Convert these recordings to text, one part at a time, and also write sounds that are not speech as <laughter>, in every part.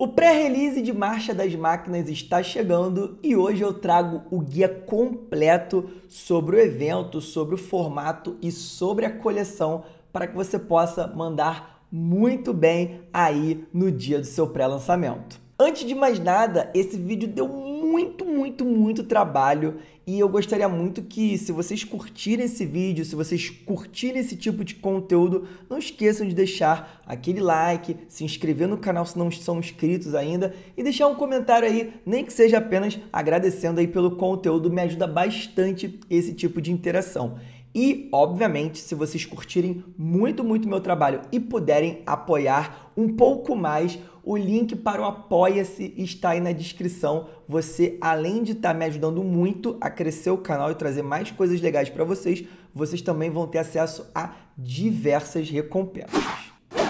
O pré-release de marcha das máquinas está chegando e hoje eu trago o guia completo sobre o evento, sobre o formato e sobre a coleção para que você possa mandar muito bem aí no dia do seu pré-lançamento. Antes de mais nada, esse vídeo deu muito, muito, muito trabalho e eu gostaria muito que, se vocês curtirem esse vídeo, se vocês curtirem esse tipo de conteúdo, não esqueçam de deixar aquele like, se inscrever no canal se não são inscritos ainda e deixar um comentário aí, nem que seja apenas agradecendo aí pelo conteúdo, me ajuda bastante esse tipo de interação. E, obviamente, se vocês curtirem muito, muito meu trabalho e puderem apoiar um pouco mais, o link para o Apoia-se está aí na descrição. Você, além de estar tá me ajudando muito a crescer o canal e trazer mais coisas legais para vocês, vocês também vão ter acesso a diversas recompensas.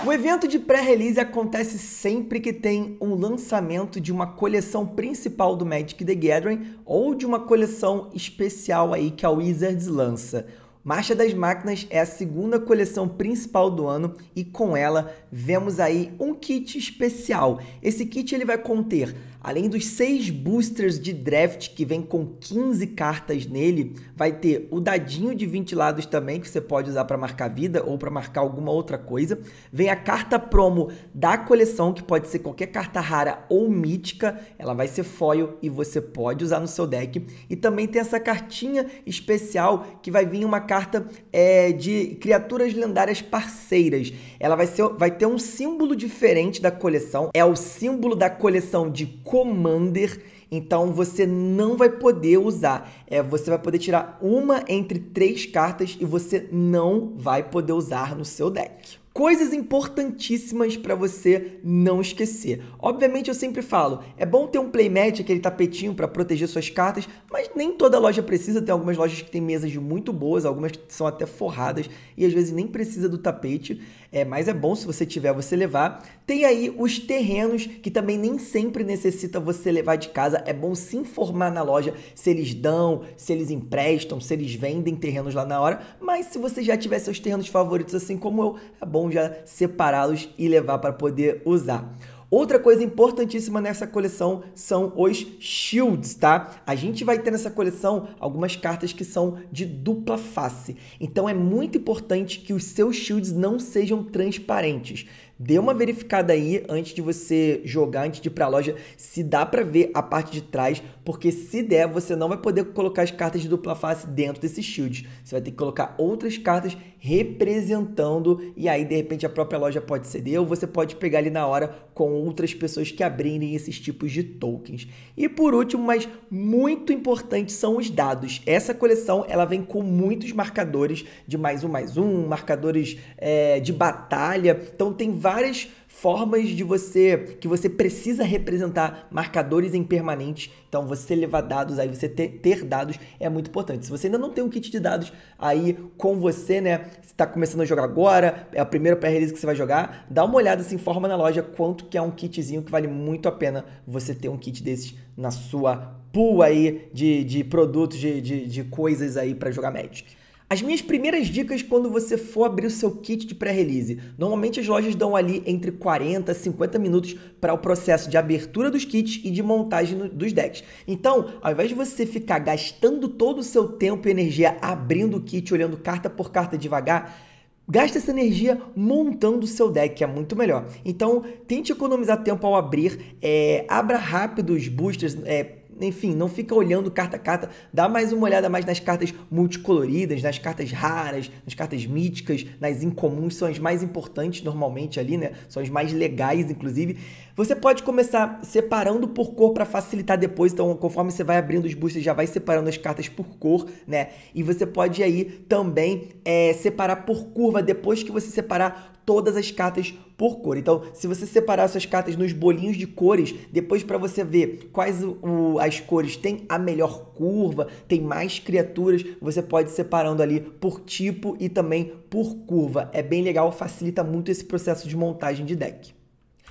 O evento de pré-release acontece sempre que tem um lançamento de uma coleção principal do Magic the Gathering ou de uma coleção especial aí que a Wizards lança. Marcha das Máquinas é a segunda coleção principal do ano e com ela vemos aí um kit especial. Esse kit ele vai conter Além dos seis boosters de draft que vem com 15 cartas nele, vai ter o dadinho de 20 lados também que você pode usar para marcar vida ou para marcar alguma outra coisa. Vem a carta promo da coleção que pode ser qualquer carta rara ou mítica, ela vai ser foil e você pode usar no seu deck. E também tem essa cartinha especial que vai vir uma carta é, de criaturas lendárias parceiras. Ela vai ser, vai ter um símbolo diferente da coleção. É o símbolo da coleção de cor Commander, então você não vai poder usar. É, você vai poder tirar uma entre três cartas e você não vai poder usar no seu deck. Coisas importantíssimas para você não esquecer. Obviamente eu sempre falo, é bom ter um playmat, aquele tapetinho para proteger suas cartas, mas nem toda loja precisa. Tem algumas lojas que têm mesas muito boas, algumas que são até forradas e às vezes nem precisa do tapete. É, mas é bom se você tiver, você levar. Tem aí os terrenos que também nem sempre necessita você levar de casa. É bom se informar na loja se eles dão, se eles emprestam, se eles vendem terrenos lá na hora. Mas se você já tiver seus terrenos favoritos, assim como eu, é bom já separá-los e levar para poder usar. Outra coisa importantíssima nessa coleção são os shields, tá? A gente vai ter nessa coleção algumas cartas que são de dupla face. Então é muito importante que os seus shields não sejam transparentes. Dê uma verificada aí antes de você jogar, antes de ir para a loja, se dá para ver a parte de trás porque se der, você não vai poder colocar as cartas de dupla face dentro desses shields. Você vai ter que colocar outras cartas representando, e aí de repente a própria loja pode ceder, ou você pode pegar ali na hora com outras pessoas que abrirem esses tipos de tokens. E por último, mas muito importante, são os dados. Essa coleção ela vem com muitos marcadores de mais um, mais um, marcadores é, de batalha, então tem várias formas de você que você precisa representar marcadores em permanente. Então, você levar dados aí, você ter, ter dados é muito importante. Se você ainda não tem um kit de dados aí com você, né? Você está começando a jogar agora, é a primeira pré-release que você vai jogar, dá uma olhada, se assim, informa na loja quanto que é um kitzinho que vale muito a pena você ter um kit desses na sua pool aí de, de produtos, de, de, de coisas aí para jogar Magic. As minhas primeiras dicas quando você for abrir o seu kit de pré-release. Normalmente as lojas dão ali entre 40 a 50 minutos para o processo de abertura dos kits e de montagem dos decks. Então, ao invés de você ficar gastando todo o seu tempo e energia abrindo o kit, olhando carta por carta devagar, Gasta essa energia montando o seu deck, é muito melhor. Então, tente economizar tempo ao abrir, é, abra rápido os boosters, é, enfim, não fica olhando carta a carta, dá mais uma olhada mais nas cartas multicoloridas, nas cartas raras, nas cartas míticas, nas incomuns, são as mais importantes normalmente ali, né? São as mais legais, inclusive. Você pode começar separando por cor para facilitar depois. Então, conforme você vai abrindo os boosters, já vai separando as cartas por cor, né? E você pode aí também é, separar por curva depois que você separar todas as cartas por cor. Então, se você separar suas cartas nos bolinhos de cores, depois para você ver quais o, as cores têm a melhor curva, tem mais criaturas, você pode separando ali por tipo e também por curva. É bem legal, facilita muito esse processo de montagem de deck.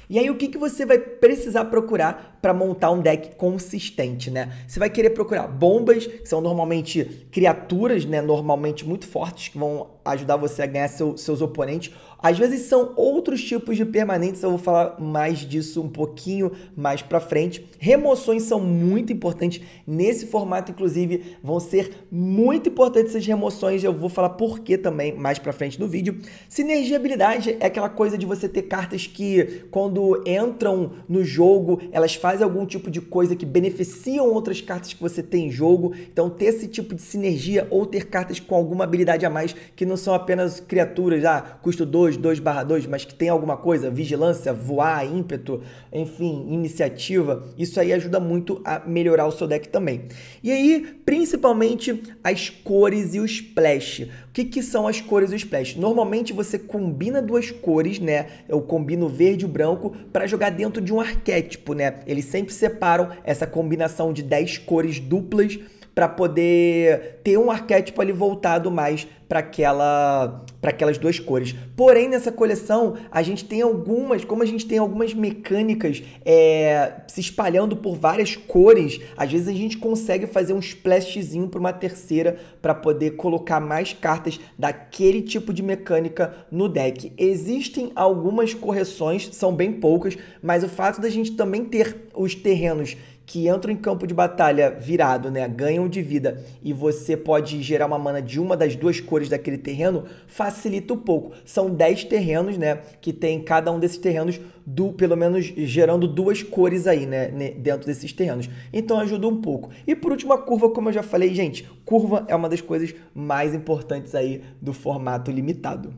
E aí, o que, que você vai precisar procurar para montar um deck consistente, né? Você vai querer procurar bombas, que são normalmente criaturas, né? Normalmente muito fortes, que vão ajudar você a ganhar seu, seus oponentes às vezes são outros tipos de permanentes, eu vou falar mais disso um pouquinho mais para frente. Remoções são muito importantes nesse formato, inclusive, vão ser muito importantes essas remoções. Eu vou falar por que também mais para frente no vídeo. Sinergia habilidade é aquela coisa de você ter cartas que, quando entram no jogo, elas fazem algum tipo de coisa que beneficiam outras cartas que você tem em jogo. Então, ter esse tipo de sinergia ou ter cartas com alguma habilidade a mais que não são apenas criaturas, ah, custo 2 2, 2 barra 2, mas que tem alguma coisa, vigilância, voar, ímpeto, enfim, iniciativa, isso aí ajuda muito a melhorar o seu deck também. E aí, principalmente as cores e o splash. O que, que são as cores e o splash? Normalmente você combina duas cores, né? Eu combino verde e branco para jogar dentro de um arquétipo, né? Eles sempre separam essa combinação de 10 cores duplas para poder ter um arquétipo ali voltado mais para aquela para aquelas duas cores. Porém, nessa coleção, a gente tem algumas, como a gente tem algumas mecânicas é, se espalhando por várias cores, às vezes a gente consegue fazer um splashzinho para uma terceira para poder colocar mais cartas daquele tipo de mecânica no deck. Existem algumas correções, são bem poucas, mas o fato da gente também ter os terrenos que entram em campo de batalha virado, né? Ganham de vida e você pode gerar uma mana de uma das duas cores daquele terreno, facilita um pouco. São 10 terrenos, né? Que tem cada um desses terrenos, do, pelo menos gerando duas cores aí, né? Dentro desses terrenos. Então ajuda um pouco. E por último, a curva, como eu já falei, gente, curva é uma das coisas mais importantes aí do formato limitado.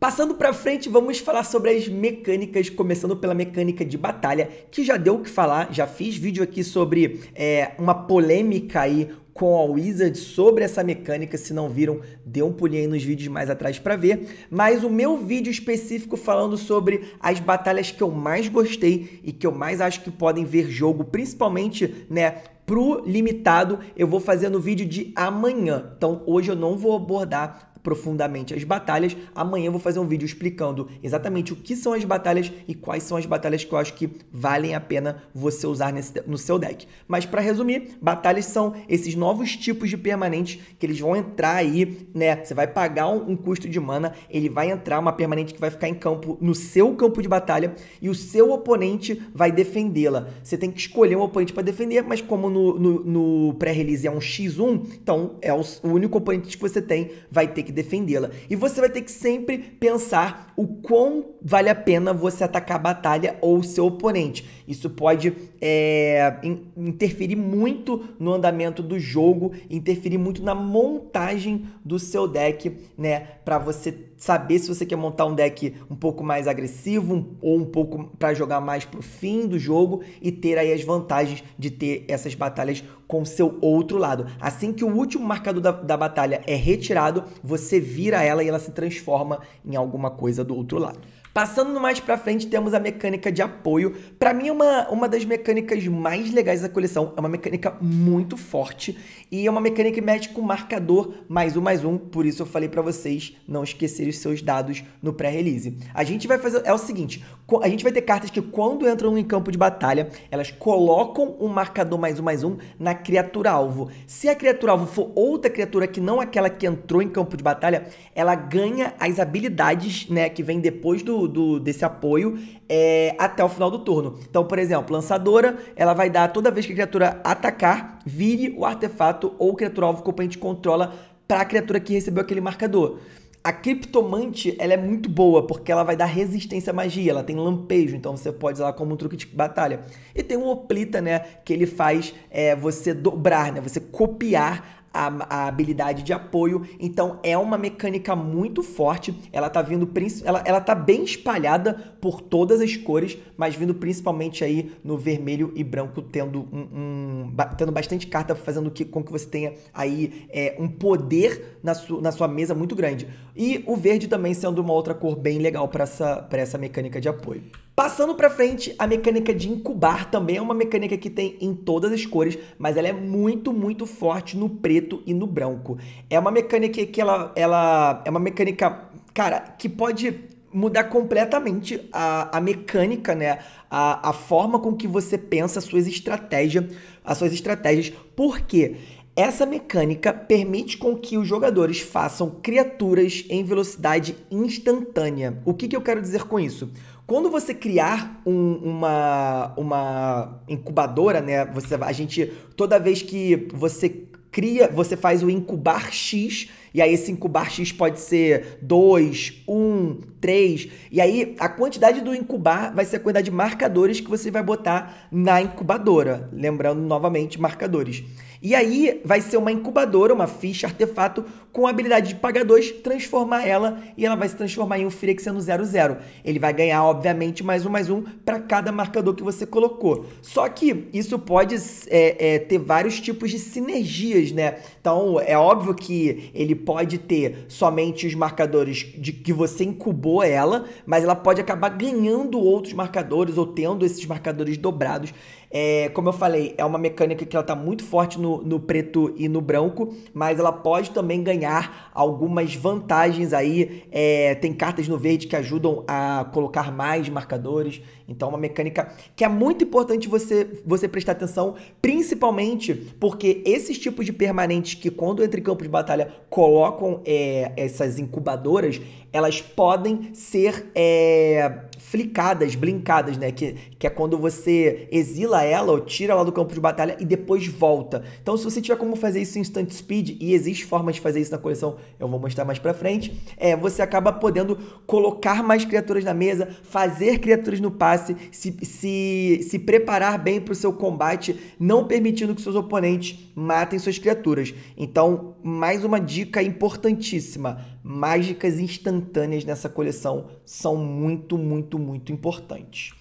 Passando para frente, vamos falar sobre as mecânicas, começando pela mecânica de batalha, que já deu o que falar, já fiz vídeo aqui sobre é, uma polêmica aí com a Wizard sobre essa mecânica. Se não viram, dê um pulinho aí nos vídeos mais atrás para ver. Mas o meu vídeo específico falando sobre as batalhas que eu mais gostei e que eu mais acho que podem ver jogo, principalmente, né, pro limitado, eu vou fazer no vídeo de amanhã. Então, hoje eu não vou abordar profundamente as batalhas. Amanhã eu vou fazer um vídeo explicando exatamente o que são as batalhas e quais são as batalhas que eu acho que valem a pena você usar nesse, no seu deck. Mas para resumir, batalhas são esses novos tipos de permanentes que eles vão entrar aí, né? Você vai pagar um, um custo de mana, ele vai entrar uma permanente que vai ficar em campo no seu campo de batalha e o seu oponente vai defendê-la. Você tem que escolher um oponente para defender, mas como no, no, no pré-release é um X1, então é o, o único oponente que você tem vai ter que que defendê-la. E você vai ter que sempre pensar o quão vale a pena você atacar a batalha ou seu oponente. Isso pode é, in interferir muito no andamento do jogo, interferir muito na montagem do seu deck, né? Para você saber se você quer montar um deck um pouco mais agressivo um, ou um pouco para jogar mais pro fim do jogo e ter aí as vantagens de ter essas batalhas com seu outro lado. Assim que o último marcador da, da batalha é retirado, você vira ela e ela se transforma em alguma coisa do outro lado. Passando mais pra frente, temos a mecânica de apoio. Para mim, é uma, uma das mecânicas mais legais da coleção. É uma mecânica muito forte e é uma mecânica que mexe com marcador mais um, mais um. Por isso, eu falei para vocês não esquecerem os seus dados no pré-release. A gente vai fazer... É o seguinte, a gente vai ter cartas que quando entram em campo de batalha, elas colocam um marcador mais um, mais um na criatura-alvo. Se a criatura-alvo for outra criatura que não aquela que entrou em campo de batalha, ela ganha as habilidades né, que vem depois do do, desse apoio é, até o final do turno. Então, por exemplo, lançadora, ela vai dar toda vez que a criatura atacar, vire o artefato ou criatura alvo que o oponente controla para a criatura que recebeu aquele marcador. A criptomante, ela é muito boa, porque ela vai dar resistência à magia, ela tem lampejo, então você pode usar ela como um truque de batalha. E tem um Oplita, né, que ele faz é, você dobrar, né, você copiar a, a, habilidade de apoio. Então é uma mecânica muito forte. Ela tá vindo ela, ela tá bem espalhada por todas as cores, mas vindo principalmente aí no vermelho e branco, tendo um, um tendo bastante carta, fazendo que, com que você tenha aí é, um poder na, su, na sua mesa muito grande. E o verde também sendo uma outra cor bem legal para essa, pra essa mecânica de apoio. Passando para frente, a mecânica de incubar também é uma mecânica que tem em todas as cores, mas ela é muito, muito forte no preto preto e no branco. É uma mecânica que ela, ela é uma mecânica, cara, que pode mudar completamente a, a mecânica, né? A, a forma com que você pensa suas estratégias, as suas estratégias. porque Essa mecânica permite com que os jogadores façam criaturas em velocidade instantânea. O que, que eu quero dizer com isso? Quando você criar um, uma, uma incubadora, né? Você, a gente, toda vez que você cria, você faz o incubar X e aí esse incubar X pode ser 2, 1, 3. E aí a quantidade do incubar vai ser a quantidade de marcadores que você vai botar na incubadora. Lembrando novamente, marcadores. E aí vai ser uma incubadora, uma ficha, artefato, com a habilidade de pagar 2, transformar ela e ela vai se transformar em um Firexiano 00. Ele vai ganhar, obviamente, mais um, mais um para cada marcador que você colocou. Só que isso pode é, é, ter vários tipos de sinergias, né? Então é óbvio que ele pode ter somente os marcadores de que você incubou ela, mas ela pode acabar ganhando outros marcadores ou tendo esses marcadores dobrados. É, como eu falei, é uma mecânica que ela está muito forte no, no preto e no branco, mas ela pode também ganhar algumas vantagens aí. É, tem cartas no verde que ajudam a colocar mais marcadores. Então, é uma mecânica que é muito importante você, você prestar atenção, principalmente porque esses tipos de permanentes que, quando entram em campo de batalha, colocam é, essas incubadoras, elas podem ser. É, flicadas, blincadas, né? Que, que é quando você exila ela ou tira ela do campo de batalha e depois volta. Então, se você tiver como fazer isso em instant speed, e existe forma de fazer isso na coleção, eu vou mostrar mais pra frente, é, você acaba podendo colocar mais criaturas na mesa, fazer criaturas no passe, se, se, se preparar bem pro seu combate, não permitindo que seus oponentes matem suas criaturas. Então, mais uma dica importantíssima mágicas instantâneas nessa coleção são muito, muito, muito importantes.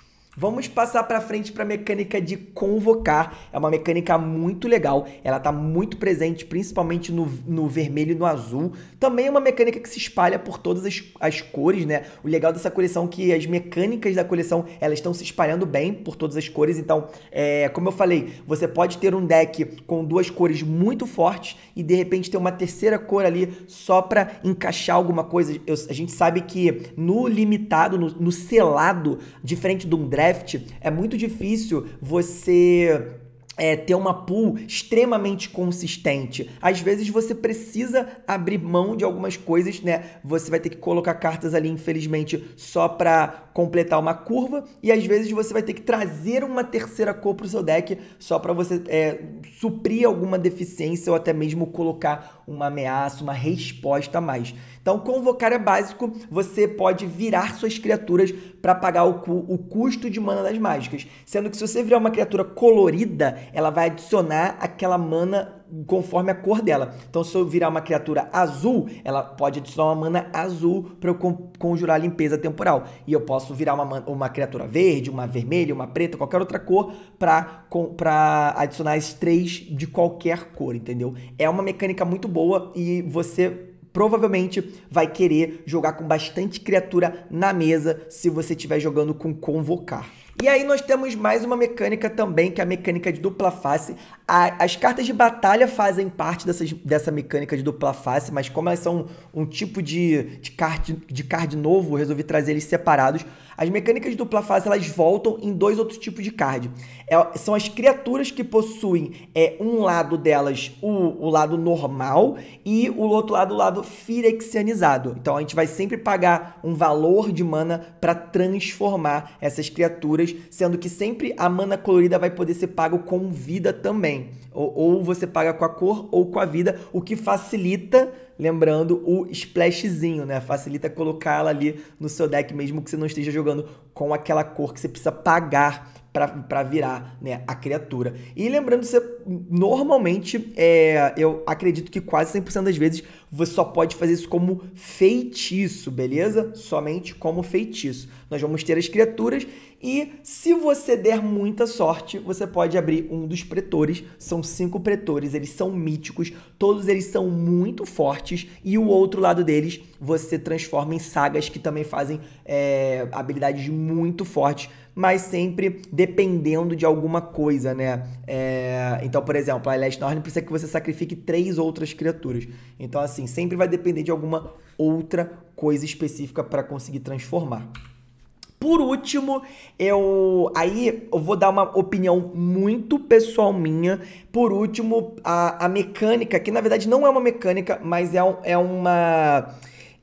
Vamos passar para frente para a mecânica de convocar. É uma mecânica muito legal. Ela está muito presente, principalmente no, no vermelho e no azul. Também é uma mecânica que se espalha por todas as, as cores, né? O legal dessa coleção é que as mecânicas da coleção elas estão se espalhando bem por todas as cores. Então, é, como eu falei, você pode ter um deck com duas cores muito fortes e de repente ter uma terceira cor ali só para encaixar alguma coisa. Eu, a gente sabe que no limitado, no, no selado, diferente de um draft, draft, é muito difícil você é, ter uma pool extremamente consistente. Às vezes você precisa abrir mão de algumas coisas, né? Você vai ter que colocar cartas ali, infelizmente, só para completar uma curva, e às vezes você vai ter que trazer uma terceira cor para o seu deck só para você é, suprir alguma deficiência ou até mesmo colocar uma ameaça, uma resposta a mais. Então, convocar é básico, você pode virar suas criaturas para pagar o, cu, o, custo de mana das mágicas. Sendo que se você virar uma criatura colorida, ela vai adicionar aquela mana conforme a cor dela. Então, se eu virar uma criatura azul, ela pode adicionar uma mana azul para eu conjurar a limpeza temporal. E eu posso virar uma, uma criatura verde, uma vermelha, uma preta, qualquer outra cor para adicionar esses três de qualquer cor, entendeu? É uma mecânica muito boa e você provavelmente vai querer jogar com bastante criatura na mesa se você estiver jogando com convocar. E aí nós temos mais uma mecânica também, que é a mecânica de dupla face. A, as cartas de batalha fazem parte dessas, dessa mecânica de dupla face, mas como elas são um, um tipo de, de, card, de card novo, eu resolvi trazer eles separados. As mecânicas de dupla face elas voltam em dois outros tipos de card. É, são as criaturas que possuem é, um lado delas, o, o lado normal, e o outro lado, o lado firexianizado. Então a gente vai sempre pagar um valor de mana para transformar essas criaturas sendo que sempre a mana colorida vai poder ser pago com vida também. Ou, ou você paga com a cor ou com a vida, o que facilita lembrando o splashzinho, né? Facilita colocar ela ali no seu deck, mesmo que você não esteja jogando com aquela cor que você precisa pagar para virar né, a criatura. E lembrando, você normalmente, é, eu acredito que quase 100% das vezes você só pode fazer isso como feitiço, beleza? Somente como feitiço. Nós vamos ter as criaturas e se você der muita sorte, você pode abrir um dos pretores. São cinco pretores, eles são míticos, todos eles são muito fortes e o outro lado deles você transforma em sagas que também fazem é, habilidades muito fortes mas sempre dependendo de alguma coisa, né? É... Então, por exemplo, a Last Norn precisa que você sacrifique três outras criaturas. Então, assim, sempre vai depender de alguma outra coisa específica para conseguir transformar. Por último, eu aí eu vou dar uma opinião muito pessoal minha. Por último, a, a mecânica, que na verdade não é uma mecânica, mas é, um, é uma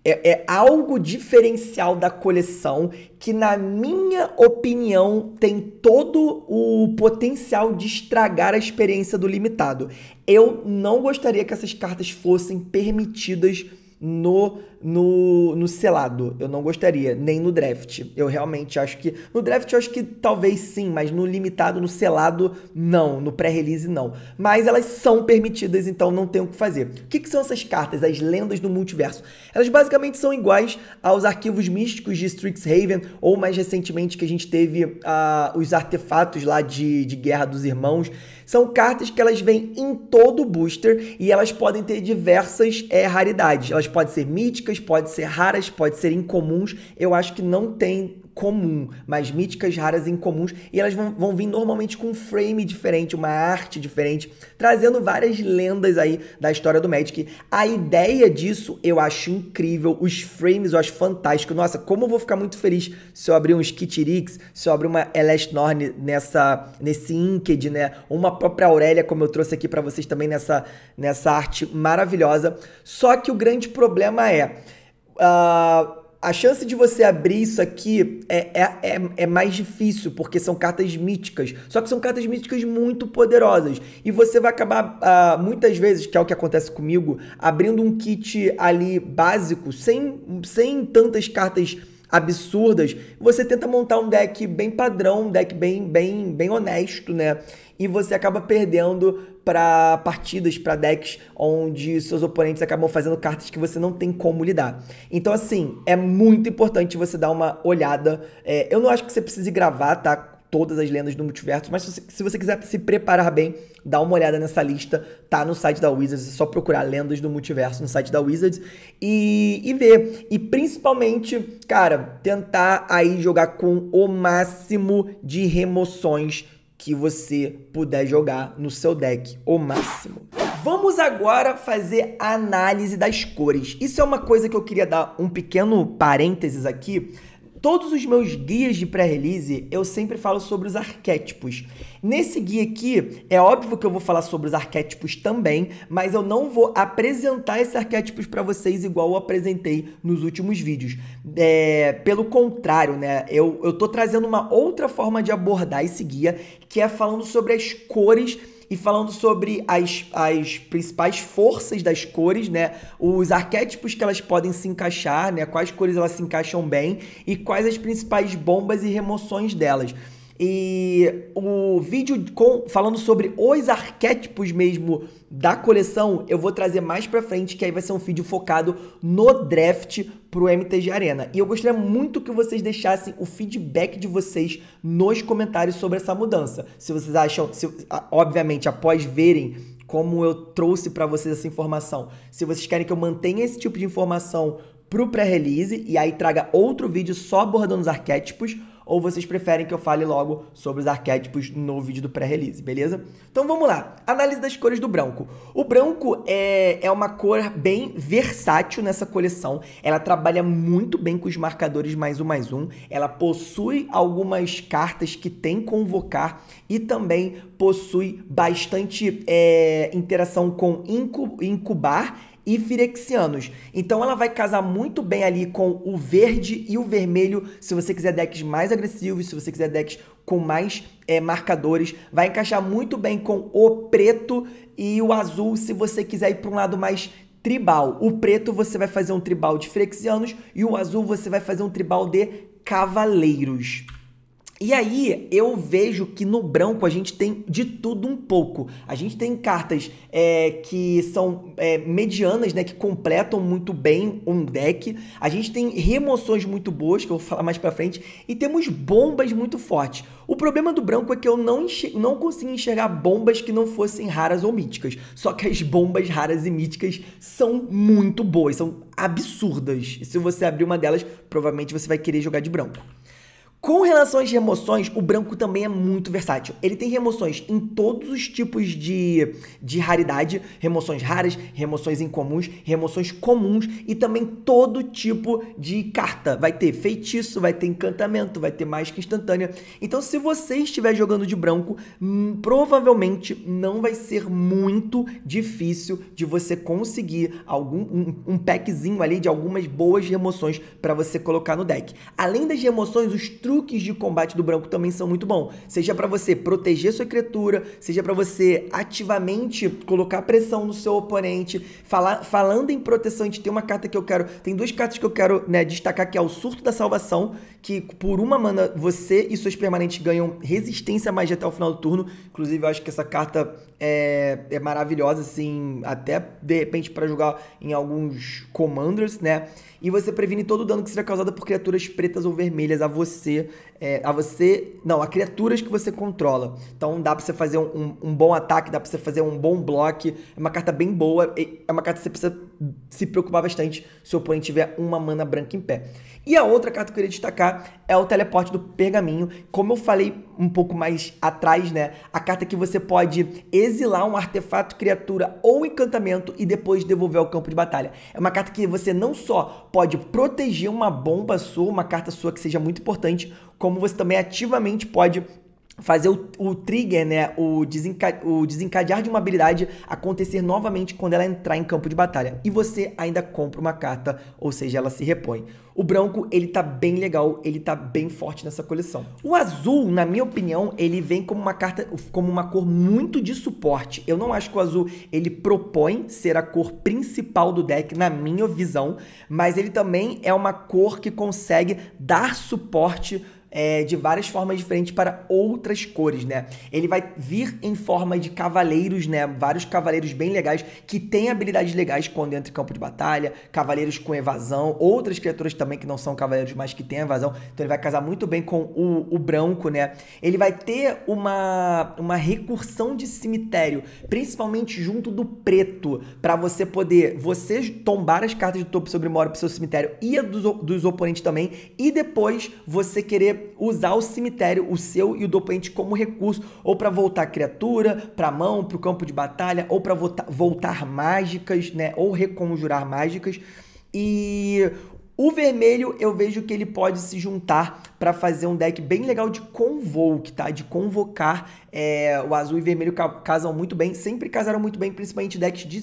é, é, algo diferencial da coleção que, na minha opinião, tem todo o potencial de estragar a experiência do limitado. Eu não gostaria que essas cartas fossem permitidas no, no, no selado. Eu não gostaria, nem no draft. Eu realmente acho que. No draft eu acho que talvez sim, mas no limitado, no selado, não. No pré-release, não. Mas elas são permitidas, então não tem o que fazer. O que, que são essas cartas, as lendas do multiverso? Elas basicamente são iguais aos arquivos místicos de Strixhaven, ou mais recentemente que a gente teve uh, os artefatos lá de, de Guerra dos Irmãos. São cartas que elas vêm em todo booster e elas podem ter diversas é, raridades. Elas podem ser míticas, podem ser raras, podem ser incomuns. Eu acho que não tem comum, mas míticas raras e incomuns, e elas vão, vão vir normalmente com um frame diferente, uma arte diferente, trazendo várias lendas aí da história do Magic. A ideia disso eu acho incrível, os frames eu acho fantástico. Nossa, como eu vou ficar muito feliz se eu abrir um Skitirix, se eu abrir uma Elestnorn nessa nesse Inked, né? Uma própria Aurélia, como eu trouxe aqui para vocês também nessa nessa arte maravilhosa. Só que o grande problema é uh, a chance de você abrir isso aqui é, é, é, é, mais difícil, porque são cartas míticas. Só que são cartas míticas muito poderosas. E você vai acabar, ah, muitas vezes, que é o que acontece comigo, abrindo um kit ali básico, sem, sem tantas cartas absurdas. Você tenta montar um deck bem padrão, um deck bem, bem, bem honesto, né? E você acaba perdendo para partidas, para decks onde seus oponentes acabam fazendo cartas que você não tem como lidar. Então, assim, é muito importante você dar uma olhada. É, eu não acho que você precise gravar, tá? Todas as lendas do multiverso, mas se você, quiser se preparar bem, dá uma olhada nessa lista, tá no site da Wizards, é só procurar Lendas do Multiverso no site da Wizards e, e ver. E principalmente, cara, tentar aí jogar com o máximo de remoções que você puder jogar no seu deck, o máximo. Vamos agora fazer a análise das cores. Isso é uma coisa que eu queria dar um pequeno parênteses aqui, Todos os meus guias de pré-release eu sempre falo sobre os arquétipos. Nesse guia aqui, é óbvio que eu vou falar sobre os arquétipos também, mas eu não vou apresentar esses arquétipos para vocês igual eu apresentei nos últimos vídeos. É, pelo contrário, né? Eu, eu tô trazendo uma outra forma de abordar esse guia, que é falando sobre as cores e falando sobre as, as principais forças das cores, né? Os arquétipos que elas podem se encaixar, né? Quais cores elas se encaixam bem e quais as principais bombas e remoções delas. E o vídeo com, falando sobre os arquétipos mesmo da coleção, eu vou trazer mais pra frente, que aí vai ser um vídeo focado no draft pro MTG Arena. E eu gostaria muito que vocês deixassem o feedback de vocês nos comentários sobre essa mudança. Se vocês acham, se, obviamente, após verem como eu trouxe para vocês essa informação, se vocês querem que eu mantenha esse tipo de informação pro pré-release e aí traga outro vídeo só abordando os arquétipos, ou vocês preferem que eu fale logo sobre os arquétipos no vídeo do pré-release, beleza? Então vamos lá. Análise das cores do branco. O branco é, é uma cor bem versátil nessa coleção. Ela trabalha muito bem com os marcadores mais um mais um. Ela possui algumas cartas que tem convocar e também possui bastante é, interação com incubar e firexianos. Então ela vai casar muito bem ali com o verde e o vermelho, se você quiser decks mais agressivos, se você quiser decks com mais é, marcadores, vai encaixar muito bem com o preto e o azul, se você quiser ir para um lado mais tribal. O preto você vai fazer um tribal de firexianos e o azul você vai fazer um tribal de cavaleiros. E aí eu vejo que no branco a gente tem de tudo um pouco. A gente tem cartas é, que são é, medianas, né, que completam muito bem um deck. A gente tem remoções muito boas, que eu vou falar mais para frente, e temos bombas muito fortes. O problema do branco é que eu não, não consigo enxergar bombas que não fossem raras ou míticas. Só que as bombas raras e míticas são muito boas, são absurdas. E se você abrir uma delas, provavelmente você vai querer jogar de branco. Com relação às remoções, o branco também é muito versátil. Ele tem remoções em todos os tipos de, de raridade, remoções raras, remoções incomuns, remoções comuns e também todo tipo de carta. Vai ter feitiço, vai ter encantamento, vai ter mágica instantânea. Então, se você estiver jogando de branco, hum, provavelmente não vai ser muito difícil de você conseguir algum um, um packzinho ali de algumas boas remoções para você colocar no deck. Além das remoções, os truques truques de combate do branco também são muito bons. Seja para você proteger sua criatura, seja para você ativamente colocar pressão no seu oponente. Falar, falando em proteção, a gente tem uma carta que eu quero. Tem duas cartas que eu quero né, destacar, que é o Surto da Salvação, que por uma mana você e suas permanentes ganham resistência a magia até o final do turno. Inclusive, eu acho que essa carta é, é maravilhosa, assim, até de repente para jogar em alguns commanders, né? e você previne todo o dano que será causado por criaturas pretas ou vermelhas a você é, a você. Não, a criaturas que você controla. Então dá pra você fazer um, um, um bom ataque, dá pra você fazer um bom bloco. É uma carta bem boa. É uma carta que você precisa se preocupar bastante se o oponente tiver uma mana branca em pé. E a outra carta que eu queria destacar é o teleporte do pergaminho. Como eu falei um pouco mais atrás, né? A carta que você pode exilar um artefato, criatura ou encantamento e depois devolver ao campo de batalha. É uma carta que você não só pode proteger uma bomba sua, uma carta sua que seja muito importante, como você também ativamente pode fazer o, o, trigger, né, o, desenca o desencadear de uma habilidade acontecer novamente quando ela entrar em campo de batalha. E você ainda compra uma carta, ou seja, ela se repõe. O branco, ele tá bem legal, ele tá bem forte nessa coleção. O azul, na minha opinião, ele vem como uma carta, como uma cor muito de suporte. Eu não acho que o azul, ele propõe ser a cor principal do deck, na minha visão, mas ele também é uma cor que consegue dar suporte é, de várias formas diferentes para outras cores, né? Ele vai vir em forma de cavaleiros, né? Vários cavaleiros bem legais que têm habilidades legais quando entra em campo de batalha, cavaleiros com evasão, outras criaturas também que não são cavaleiros, mas que têm evasão. Então ele vai casar muito bem com o, o branco, né? Ele vai ter uma, uma recursão de cemitério, principalmente junto do preto, para você poder você tombar as cartas do topo sobre mora pro seu cemitério e a dos, dos oponentes também, e depois você querer usar o cemitério, o seu e o do oponente como recurso, ou para voltar criatura, para mão, para o campo de batalha, ou para voltar, voltar mágicas, né? Ou reconjurar mágicas. E o vermelho eu vejo que ele pode se juntar para fazer um deck bem legal de convoke, tá? De convocar. É, o azul e vermelho casam muito bem, sempre casaram muito bem, principalmente decks de,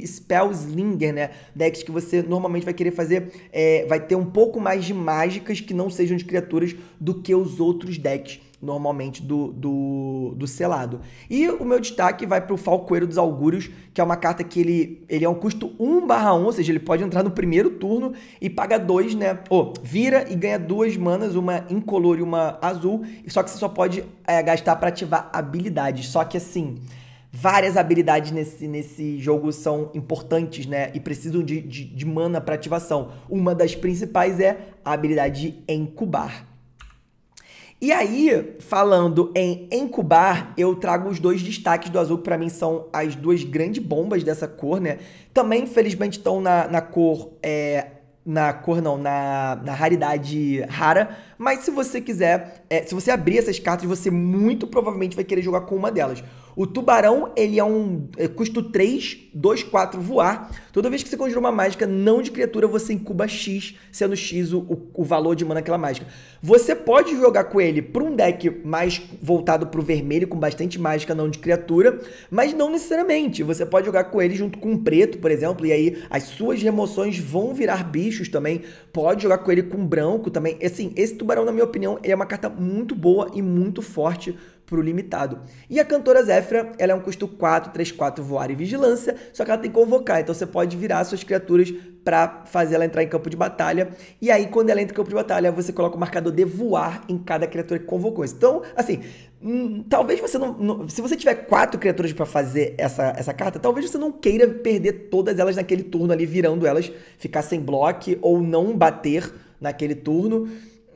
de Spellslinger, né? Decks que você normalmente vai querer fazer, é, vai ter um pouco mais de mágicas que não sejam de criaturas do que os outros decks normalmente do, do, do, selado. E o meu destaque vai para o Falcoeiro dos Augúrios, que é uma carta que ele, ele é um custo 1 barra 1, ou seja, ele pode entrar no primeiro turno e paga 2, né? Ou oh, vira e ganha duas manas, uma incolor e uma azul, só que você só pode é, gastar para ativar habilidades. Só que assim, várias habilidades nesse, nesse jogo são importantes, né? E precisam de, de, de mana para ativação. Uma das principais é a habilidade de Encubar. E aí, falando em encubar, eu trago os dois destaques do azul, que para mim são as duas grandes bombas dessa cor, né? Também, infelizmente, estão na, na cor. É, na cor, não, na, na raridade rara, mas se você quiser, é, se você abrir essas cartas, você muito provavelmente vai querer jogar com uma delas. O tubarão, ele é um é, custo 3, 2, 4, voar. Toda vez que você conjura uma mágica não de criatura, você incuba X, sendo X o, o, valor de mana daquela mágica. Você pode jogar com ele para um deck mais voltado para o vermelho, com bastante mágica não de criatura, mas não necessariamente. Você pode jogar com ele junto com um preto, por exemplo, e aí as suas remoções vão virar bichos também. Pode jogar com ele com branco também. Assim, esse tubarão Tubarão, na minha opinião, é uma carta muito boa e muito forte pro limitado. E a cantora Zéfira, ela é um custo 4, 3, 4, voar e vigilância, só que ela tem que convocar, então você pode virar suas criaturas para fazer ela entrar em campo de batalha. E aí, quando ela entra em campo de batalha, você coloca o marcador de voar em cada criatura que convocou. Então, assim, hum, talvez você não, não, Se você tiver quatro criaturas para fazer essa, essa carta, talvez você não queira perder todas elas naquele turno ali, virando elas, ficar sem bloco ou não bater naquele turno.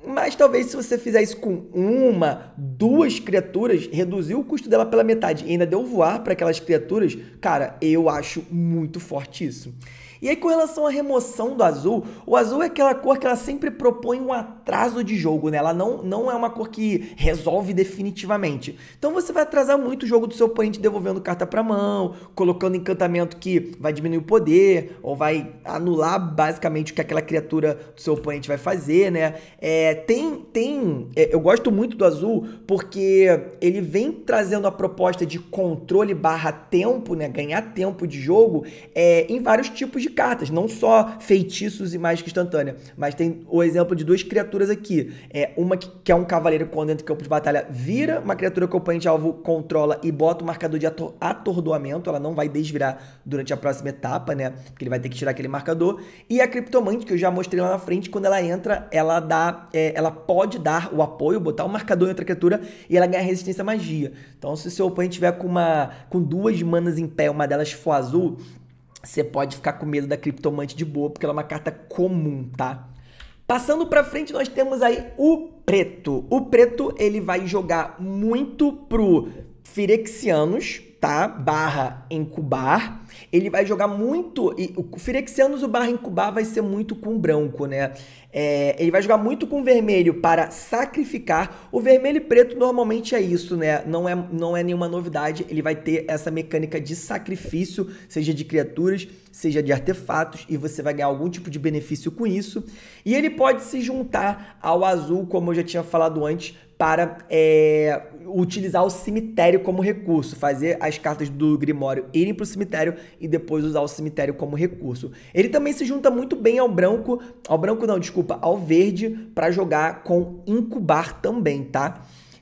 Mas talvez se você fizer isso com uma, duas criaturas, reduzir o custo dela pela metade e ainda deu voar para aquelas criaturas, cara, eu acho muito forte isso. E aí, com relação à remoção do azul, o azul é aquela cor que ela sempre propõe um atraso de jogo, né? Ela não, não é uma cor que resolve definitivamente. Então você vai atrasar muito o jogo do seu oponente devolvendo carta para mão, colocando encantamento que vai diminuir o poder, ou vai anular basicamente o que aquela criatura do seu oponente vai fazer, né? É, tem. tem é, eu gosto muito do azul porque ele vem trazendo a proposta de controle barra tempo, né? Ganhar tempo de jogo é, em vários tipos de de cartas, não só feitiços e mágica instantânea, mas tem o exemplo de duas criaturas aqui. É uma que, que é um cavaleiro que quando entra em campo de batalha vira uma criatura que o oponente alvo controla e bota o marcador de ator, atordoamento, ela não vai desvirar durante a próxima etapa, né? Porque ele vai ter que tirar aquele marcador. E a criptomante que eu já mostrei lá na frente, quando ela entra, ela dá, é, ela pode dar o apoio, botar o marcador em outra criatura e ela ganha resistência à magia. Então, se seu oponente tiver com uma com duas manas em pé, uma delas for azul, você pode ficar com medo da criptomante de boa, porque ela é uma carta comum, tá? Passando para frente, nós temos aí o preto. O preto, ele vai jogar muito pro Firexianos, tá? Barra incubar Ele vai jogar muito. E o Firexianos, o barra incubar vai ser muito com branco, né? É, ele vai jogar muito com vermelho para sacrificar. O vermelho e preto normalmente é isso, né? Não é, não é nenhuma novidade. Ele vai ter essa mecânica de sacrifício, seja de criaturas, seja de artefatos, e você vai ganhar algum tipo de benefício com isso. E ele pode se juntar ao azul, como eu já tinha falado antes, para é, utilizar o cemitério como recurso, fazer as cartas do Grimório irem para o cemitério e depois usar o cemitério como recurso. Ele também se junta muito bem ao branco, ao branco não, desculpa, ao verde para jogar com incubar também, tá?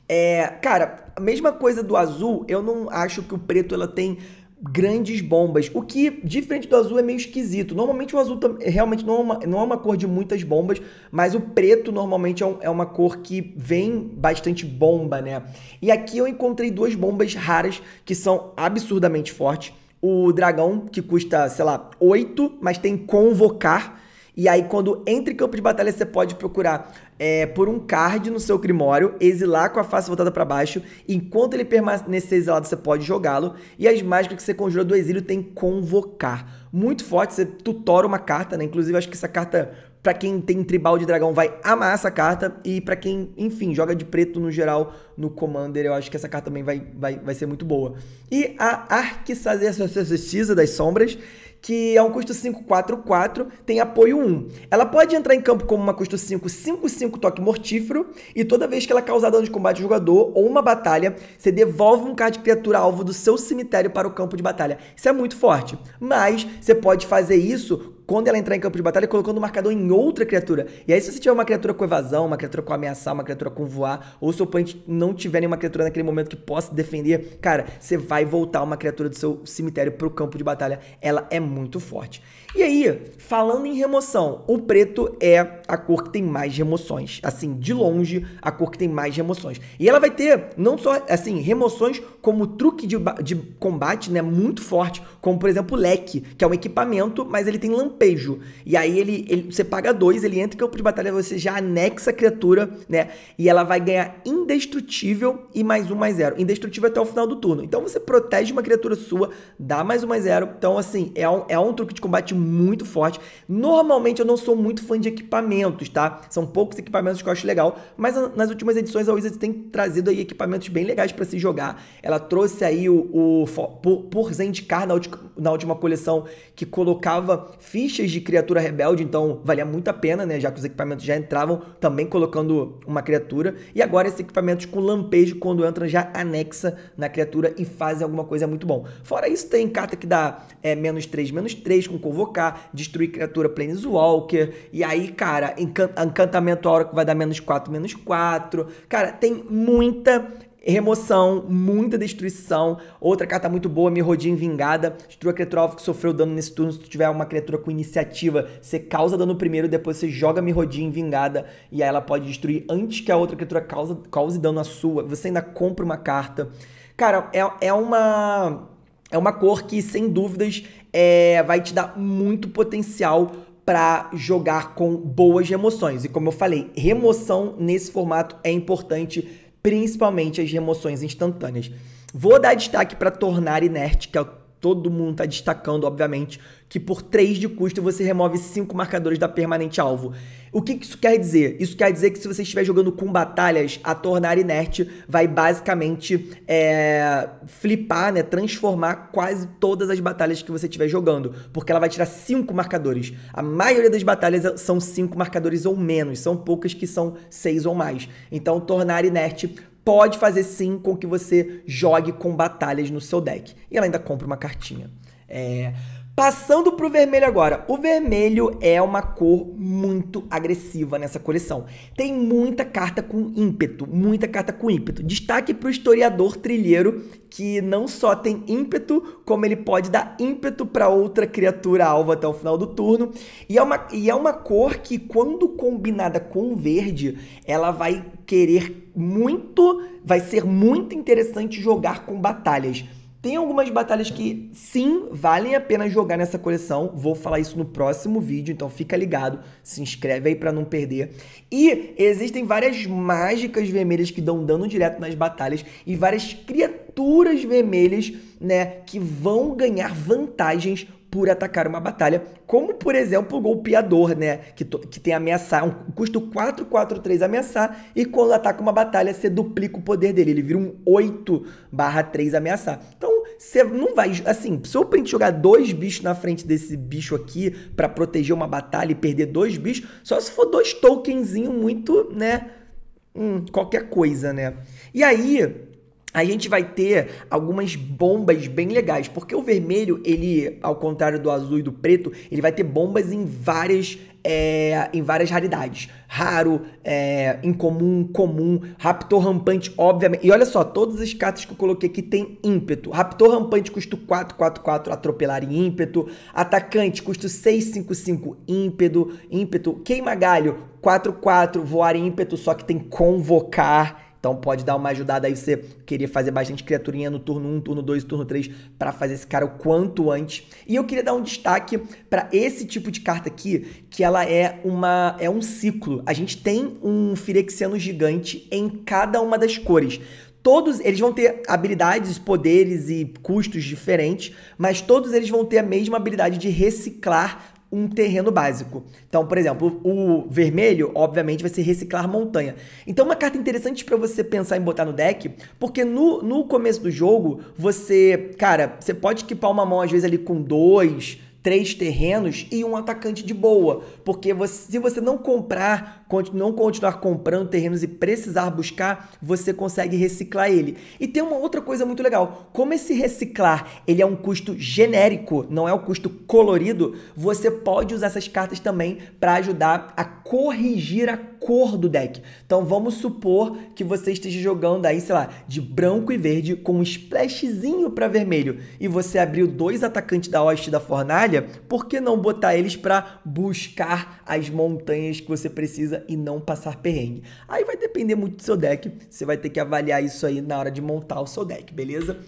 É, cara, a mesma coisa do azul, eu não acho que o preto ela tem grandes bombas, o que diferente do azul é meio esquisito. Normalmente o azul realmente não é, uma, não é uma cor de muitas bombas, mas o preto normalmente é, um, é uma cor que vem bastante bomba, né? E aqui eu encontrei duas bombas raras que são absurdamente fortes. O dragão, que custa, sei lá, 8, mas tem convocar. E aí, quando entra em campo de batalha, você pode procurar é, por um card no seu Grimório, exilar com a face voltada para baixo. Enquanto ele permanecer exilado, você pode jogá-lo. E as mágicas que você conjura do exílio tem Convocar. Muito forte, você tutora uma carta, né? Inclusive, acho que essa carta, para quem tem Tribal de Dragão, vai amar essa carta. E para quem, enfim, joga de preto no geral no Commander, eu acho que essa carta também vai, vai, vai ser muito boa. E a Arquisacercisa das Sombras que é um custo 544, tem apoio 1. Ela pode entrar em campo como uma custo 5, 5, 5 toque mortífero, e toda vez que ela causar dano de combate ao jogador ou uma batalha, você devolve um card de criatura alvo do seu cemitério para o campo de batalha. Isso é muito forte. Mas você pode fazer isso quando ela entrar em campo de batalha, colocando o marcador em outra criatura. E aí, se você tiver uma criatura com evasão, uma criatura com ameaçar, uma criatura com voar, ou seu oponente não tiver nenhuma criatura naquele momento que possa defender, cara, você vai voltar uma criatura do seu cemitério pro campo de batalha. Ela é muito forte. E aí, falando em remoção, o preto é a cor que tem mais remoções. Assim, de longe, a cor que tem mais remoções. E ela vai ter, não só, assim, remoções como truque de, de combate, né? Muito forte. Como, por exemplo, o leque, que é um equipamento, mas ele tem lampejo. E aí, ele, ele você paga dois, ele entra em campo de batalha, você já anexa a criatura, né? E ela vai ganhar indestrutível e mais um, mais zero. Indestrutível até o final do turno. Então, você protege uma criatura sua, dá mais um, mais zero. Então, assim, é um, é um truque de combate muito forte. Normalmente, eu não sou muito fã de equipamento equipamentos, tá? São poucos equipamentos que eu acho legal, mas nas últimas edições a Wizards tem trazido aí equipamentos bem legais para se jogar. Ela trouxe aí o, o Porzendikar na, na última coleção que colocava fichas de criatura rebelde, então valia muito a pena, né? Já que os equipamentos já entravam também colocando uma criatura. E agora esses equipamentos com lampejo, quando entra, já anexa na criatura e fazem alguma coisa muito bom. Fora isso, tem carta que dá é, menos 3, menos 3 com convocar, destruir criatura Planeswalker. E aí, cara, Cara, encantamento aura que vai dar menos 4, menos 4. Cara, tem muita remoção, muita destruição. Outra carta muito boa, Mirrodin Vingada. Destrua a criatura alvo que sofreu dano nesse turno. Se tu tiver uma criatura com iniciativa, você causa dano primeiro, depois você joga Mirrodin Vingada e aí ela pode destruir antes que a outra criatura cause, cause dano à sua. Você ainda compra uma carta. Cara, é, é uma... É uma cor que, sem dúvidas, é, vai te dar muito potencial para jogar com boas emoções. E como eu falei, remoção nesse formato é importante, principalmente as remoções instantâneas. Vou dar destaque para tornar inerte, que é o Todo mundo está destacando, obviamente, que por 3 de custo você remove 5 marcadores da permanente alvo. O que isso quer dizer? Isso quer dizer que se você estiver jogando com batalhas, a tornar inerte vai basicamente é, flipar, né, transformar quase todas as batalhas que você estiver jogando, porque ela vai tirar 5 marcadores. A maioria das batalhas são 5 marcadores ou menos, são poucas que são 6 ou mais. Então, tornar inerte pode fazer sim com que você jogue com batalhas no seu deck. E ela ainda compra uma cartinha. É, Passando para o vermelho agora. O vermelho é uma cor muito agressiva nessa coleção. Tem muita carta com ímpeto, muita carta com ímpeto. Destaque para o historiador trilheiro, que não só tem ímpeto, como ele pode dar ímpeto para outra criatura alva até o final do turno. E é, uma, e é uma cor que, quando combinada com o verde, ela vai querer muito, vai ser muito interessante jogar com batalhas tem algumas batalhas que sim valem a pena jogar nessa coleção. Vou falar isso no próximo vídeo, então fica ligado, se inscreve aí para não perder. E existem várias mágicas vermelhas que dão dano direto nas batalhas e várias criaturas vermelhas, né, que vão ganhar vantagens por atacar uma batalha, como por exemplo o golpeador, né? Que, que tem ameaçar, um custo 4, 4, 3 ameaçar, e quando ataca uma batalha, você duplica o poder dele, ele vira um 8 barra 3 ameaçar. Então você não vai. Assim, se eu print jogar dois bichos na frente desse bicho aqui para proteger uma batalha e perder dois bichos, só se for dois tokenzinho muito, né? Hum, qualquer coisa, né? E aí, a gente vai ter algumas bombas bem legais, porque o vermelho, ele, ao contrário do azul e do preto, ele vai ter bombas em várias, é, em várias raridades. Raro, é, incomum, comum, raptor rampante, obviamente. E olha só, todas as cartas que eu coloquei aqui tem ímpeto. Raptor rampante custa 444 atropelar em ímpeto. Atacante custa 655 ímpeto. ímpeto. Queima galho 4, voar em ímpeto, só que tem convocar então pode dar uma ajudada aí você queria fazer bastante criaturinha no turno 1, turno 2, turno 3 para fazer esse cara o quanto antes. E eu queria dar um destaque para esse tipo de carta aqui, que ela é uma é um ciclo. A gente tem um Firexiano gigante em cada uma das cores. Todos eles vão ter habilidades, poderes e custos diferentes, mas todos eles vão ter a mesma habilidade de reciclar um terreno básico. Então, por exemplo, o vermelho, obviamente, vai ser reciclar montanha. Então, uma carta interessante para você pensar em botar no deck, porque no, no começo do jogo, você, cara, você pode equipar uma mão às vezes ali com dois três terrenos e um atacante de boa. Porque você, se você não comprar, não continuar comprando terrenos e precisar buscar, você consegue reciclar ele. E tem uma outra coisa muito legal. Como esse reciclar, ele é um custo genérico, não é um custo colorido, você pode usar essas cartas também para ajudar a corrigir a cor do deck. Então vamos supor que você esteja jogando aí, sei lá, de branco e verde com um splashzinho para vermelho e você abriu dois atacantes da Oeste da Fornalha, por que não botar eles para buscar as montanhas que você precisa e não passar perrengue? Aí vai depender muito do seu deck, você vai ter que avaliar isso aí na hora de montar o seu deck, beleza?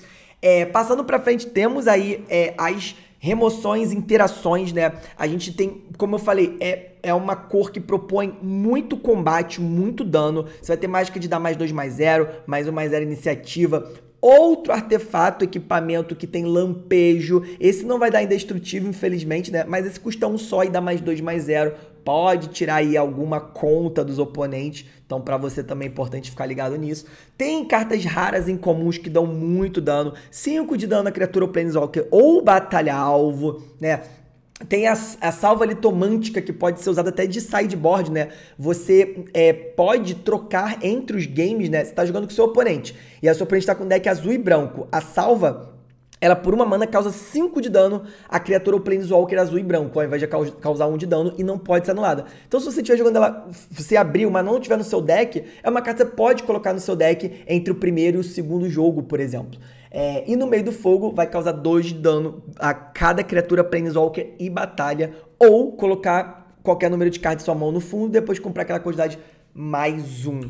É, passando para frente, temos aí é, as remoções, interações, né? A gente tem, como eu falei, é, é uma cor que propõe muito combate, muito dano. Você vai ter mágica de dar mais 2, mais 0, mais 1, mais 0 iniciativa. Outro artefato, equipamento que tem lampejo. Esse não vai dar indestrutível, infelizmente, né? Mas esse custa um só e dá mais 2, mais 0 pode tirar aí alguma conta dos oponentes. Então, para você também é importante ficar ligado nisso. Tem cartas raras em comuns que dão muito dano. 5 de dano a criatura ou planeswalker ou batalha-alvo, né? Tem a, a, salva litomântica que pode ser usada até de sideboard, né? Você é, pode trocar entre os games, né? Você tá jogando com seu oponente. E a sua oponente tá com deck azul e branco. A salva ela, por uma mana, causa 5 de dano à criatura ou Planeswalker azul e branco, ao invés de causar 1 um de dano e não pode ser anulada. Então, se você estiver jogando ela, você abriu, mas não tiver no seu deck, é uma carta que você pode colocar no seu deck entre o primeiro e o segundo jogo, por exemplo. É, e no meio do fogo vai causar 2 de dano a cada criatura Planeswalker e batalha, ou colocar qualquer número de cartas em sua mão no fundo, depois comprar aquela quantidade mais um.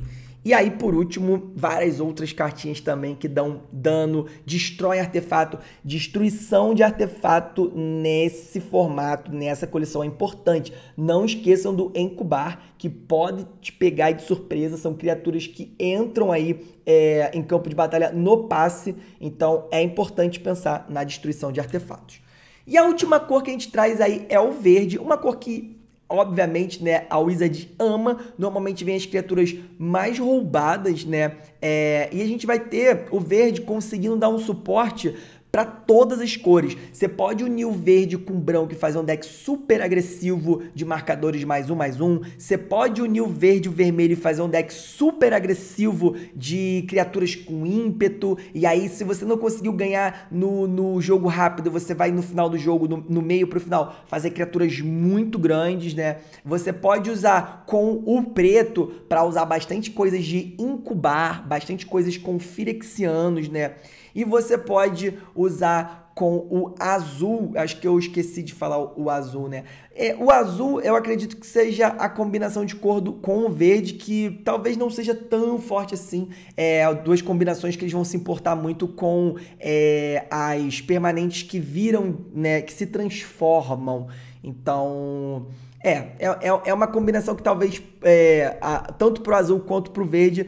E aí, por último, várias outras cartinhas também que dão dano, destrói artefato, destruição de artefato nesse formato, nessa coleção é importante. Não esqueçam do Encubar, que pode te pegar de surpresa, são criaturas que entram aí é, em campo de batalha no passe, então é importante pensar na destruição de artefatos. E a última cor que a gente traz aí é o verde, uma cor que obviamente, né, a Wizard ama, normalmente vem as criaturas mais roubadas, né? É, e a gente vai ter o verde conseguindo dar um suporte para todas as cores. Você pode unir o verde com o branco e fazer um deck super agressivo de marcadores mais um, mais um. Você pode unir o verde e o vermelho e fazer um deck super agressivo de criaturas com ímpeto. E aí, se você não conseguiu ganhar no, no jogo rápido, você vai no final do jogo, no, no meio pro final, fazer criaturas muito grandes, né? Você pode usar com o preto para usar bastante coisas de incubar, bastante coisas com firexianos, né? E você pode usar com o azul. Acho que eu esqueci de falar o azul, né? É, o azul eu acredito que seja a combinação de cor do, com o verde, que talvez não seja tão forte assim. É, duas combinações que eles vão se importar muito com é, as permanentes que viram, né? Que se transformam. Então. É, é, é, é uma combinação que talvez é, a, tanto pro azul quanto pro verde